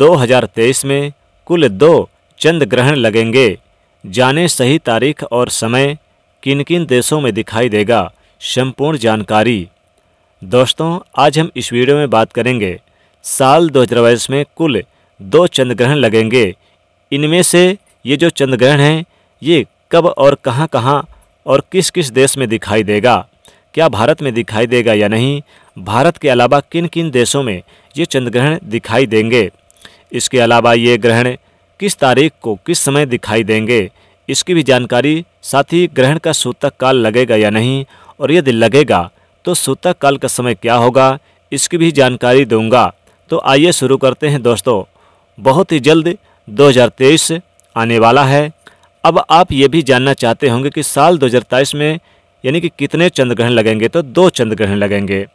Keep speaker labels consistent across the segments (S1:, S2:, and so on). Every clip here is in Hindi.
S1: 2023 में कुल दो चंद्र ग्रहण लगेंगे जाने सही तारीख और समय किन किन देशों में दिखाई देगा संपूर्ण जानकारी दोस्तों आज हम इस वीडियो में बात करेंगे साल दो में कुल दो चंद्र ग्रहण लगेंगे इनमें से ये जो चंद्र ग्रहण हैं ये कब और कहाँ कहाँ और किस किस देश में दिखाई देगा क्या भारत में दिखाई देगा या नहीं भारत के अलावा किन किन देशों में ये चंद्र ग्रहण दिखाई देंगे इसके अलावा ये ग्रहण किस तारीख को किस समय दिखाई देंगे इसकी भी जानकारी साथ ही ग्रहण का सूतक काल लगेगा या नहीं और यदि लगेगा तो सूतक काल का समय क्या होगा इसकी भी जानकारी दूंगा तो आइए शुरू करते हैं दोस्तों बहुत ही जल्द 2023 आने वाला है अब आप ये भी जानना चाहते होंगे कि साल दो में यानी कि कितने चंद्र ग्रहण लगेंगे तो दो चंद्र ग्रहण लगेंगे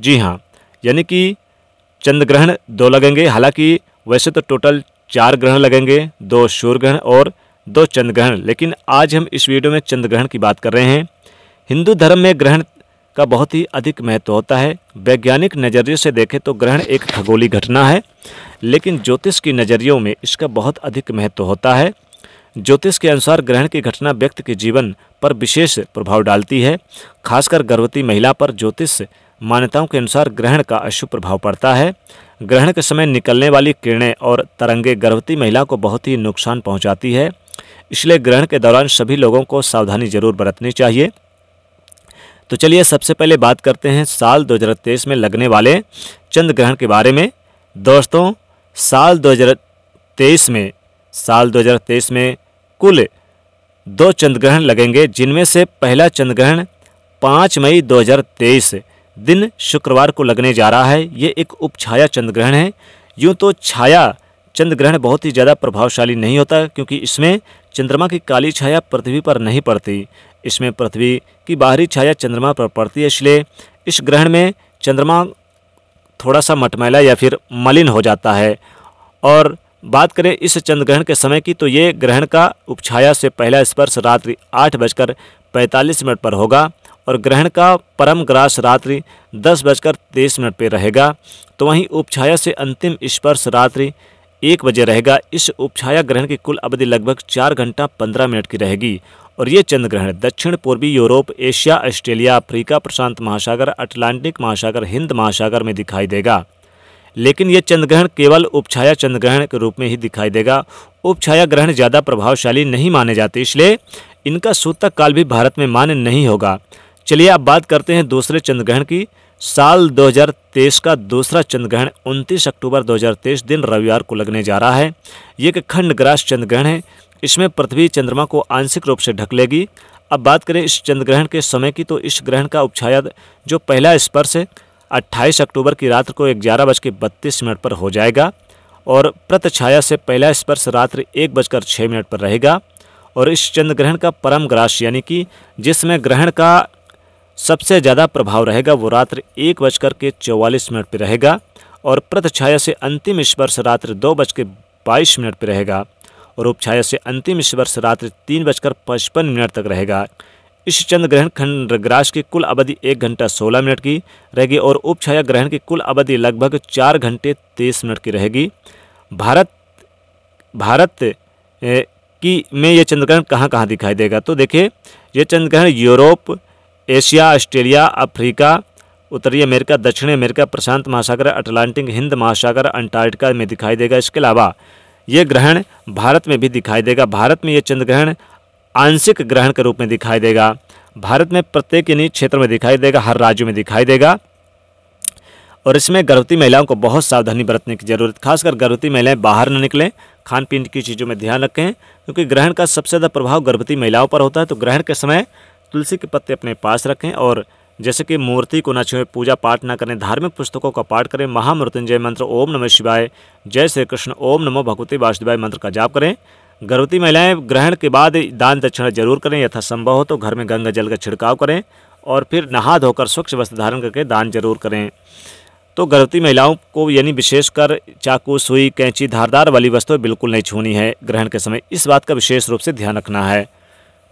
S1: जी हाँ यानी कि चंद्र ग्रहण दो लगेंगे हालांकि वैसे तो टोटल चार ग्रहण लगेंगे दो सूर्य ग्रहण और दो चंद्र ग्रहण लेकिन आज हम इस वीडियो में चंद्र ग्रहण की बात कर रहे हैं हिंदू धर्म में ग्रहण का बहुत ही अधिक महत्व होता है वैज्ञानिक नज़रिए से देखें तो ग्रहण एक खगोली घटना है लेकिन ज्योतिष की नज़रियों में इसका बहुत अधिक महत्व होता है ज्योतिष के अनुसार ग्रहण की घटना व्यक्ति के जीवन पर विशेष प्रभाव डालती है खासकर गर्भवती महिला पर ज्योतिष मान्यताओं के अनुसार ग्रहण का अशुभ प्रभाव पड़ता है ग्रहण के समय निकलने वाली किरणें और तरंगे गर्भवती महिला को बहुत ही नुकसान पहुंचाती है इसलिए ग्रहण के दौरान सभी लोगों को सावधानी जरूर बरतनी चाहिए तो चलिए सबसे पहले बात करते हैं साल दो में लगने वाले चंद्र ग्रहण के बारे में दोस्तों साल दो में साल दो में कुल दो ग्रहण लगेंगे जिनमें से पहला चंद्र ग्रहण पाँच मई तेईस दिन शुक्रवार को लगने जा रहा है ये एक उपछाया चंद्रग्रहण है यूँ तो छाया चंद्रग्रहण बहुत ही ज़्यादा प्रभावशाली नहीं होता क्योंकि इसमें चंद्रमा की काली छाया पृथ्वी पर नहीं पड़ती इसमें पृथ्वी की बाहरी छाया चंद्रमा पर पड़ती है इसलिए इस ग्रहण में चंद्रमा थोड़ा सा मटमैला या फिर मलिन हो जाता है और बात करें इस चंद्रग्रहण के समय की तो ये ग्रहण का उपछाया से पहला स्पर्श रात्रि आठ बजकर पैंतालीस मिनट पर होगा और ग्रहण का परम ग्रास रात्रि दस बजकर तेईस मिनट पर रहेगा तो वहीं उपछाया से अंतिम स्पर्श रात्रि एक बजे रहेगा इस उपछाया ग्रहण की कुल अवधि लगभग चार घंटा पंद्रह मिनट की रहेगी और ये चंद्र ग्रहण दक्षिण पूर्वी यूरोप एशिया ऑस्ट्रेलिया अफ्रीका प्रशांत महासागर अटलांटिक महासागर हिंद महासागर में दिखाई देगा लेकिन यह ग्रहण केवल उपछाया चंद्र ग्रहण के रूप में ही दिखाई देगा उपछाया ग्रहण ज़्यादा प्रभावशाली नहीं माने जाते इसलिए इनका सूतक काल भी भारत में मान्य नहीं होगा चलिए आप बात करते हैं दूसरे चंद्रग्रहण की साल 2023 का दूसरा चंद्रग्रहण 29 अक्टूबर 2023 दिन रविवार को लगने जा रहा है ये एक खंड ग्रास चंद्रग्रहण है इसमें पृथ्वी चंद्रमा को आंशिक रूप से ढक लेगी अब बात करें इस चंद्रग्रहण के समय की तो इस ग्रहण का उपछाया जो पहला स्पर्श है अट्ठाईस अक्टूबर की रात्र को ग्यारह बज के बत्तीस मिनट पर हो जाएगा और प्रतछाया से पहला स्पर्श रात्र एक बजकर छः मिनट पर रहेगा और इस चंद्र ग्रहण का परम ग्रास यानी कि जिसमें ग्रहण का सबसे ज़्यादा प्रभाव रहेगा वो रात्र एक बजकर के चौवालीस मिनट पर रहेगा और प्रतिछाया से अंतिम स्पर्श रात्र दो बज के बाईस मिनट पर रहेगा और उपछाया से अंतिम स्पर्श रात्र तीन बजकर पचपन मिनट तक रहेगा इस चंद्र ग्रहण खंडग्रास की कुल अवधि एक घंटा सोलह मिनट की रहेगी और उपछाया ग्रहण की कुल अवधि लगभग चार घंटे तेईस मिनट की रहेगी भारत भारत की में ये चंद्रग्रहण कहाँ कहाँ दिखाई देगा तो देखिए ये चंद्रग्रहण यूरोप एशिया ऑस्ट्रेलिया अफ्रीका उत्तरी अमेरिका दक्षिणी अमेरिका प्रशांत महासागर अटलांटिक हिंद महासागर अंटार्कटिका में दिखाई देगा इसके अलावा ये ग्रहण भारत में भी दिखाई देगा भारत में ये चंद्र ग्रहण आंशिक ग्रहण के रूप में दिखाई देगा भारत में प्रत्येक इन्हीं क्षेत्र में दिखाई देगा हर राज्य में दिखाई देगा और इसमें गर्भवती महिलाओं को बहुत सावधानी बरतने की जरूरत खासकर गर्भवती महिलाएं बाहर न निकलें खान पीन की चीज़ों में ध्यान रखें क्योंकि ग्रहण का सबसे ज़्यादा प्रभाव गर्भवती महिलाओं पर होता है तो ग्रहण के समय तुलसी के पत्ते अपने पास रखें और जैसे कि मूर्ति को न छुए पूजा पाठ न करें धार्मिक पुस्तकों का पाठ करें महामृत्युंजय मंत्र ओम नमः शिवाय जय श्री कृष्ण ओम नमो भगवती वासुदेवाय मंत्र का जाप करें गर्भवती महिलाएं ग्रहण के बाद दान दक्षिणा जरूर करें यथासंभव हो तो घर में गंगा जल का छिड़काव करें और फिर नहा धोकर स्वच्छ वस्त्र धारण करके दान जरूर करें तो गर्भवती महिलाओं को यानी विशेषकर चाकू सुई कैंची धारदार वाली वस्तु बिल्कुल नहीं छूनी है ग्रहण के समय इस बात का विशेष रूप से ध्यान रखना है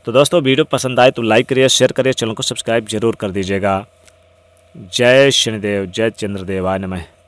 S1: तो दोस्तों वीडियो पसंद आए तो लाइक करिए शेयर करिए चैनल को सब्सक्राइब जरूर कर दीजिएगा जय शनिदेव जय चंद्रदेवाय नमः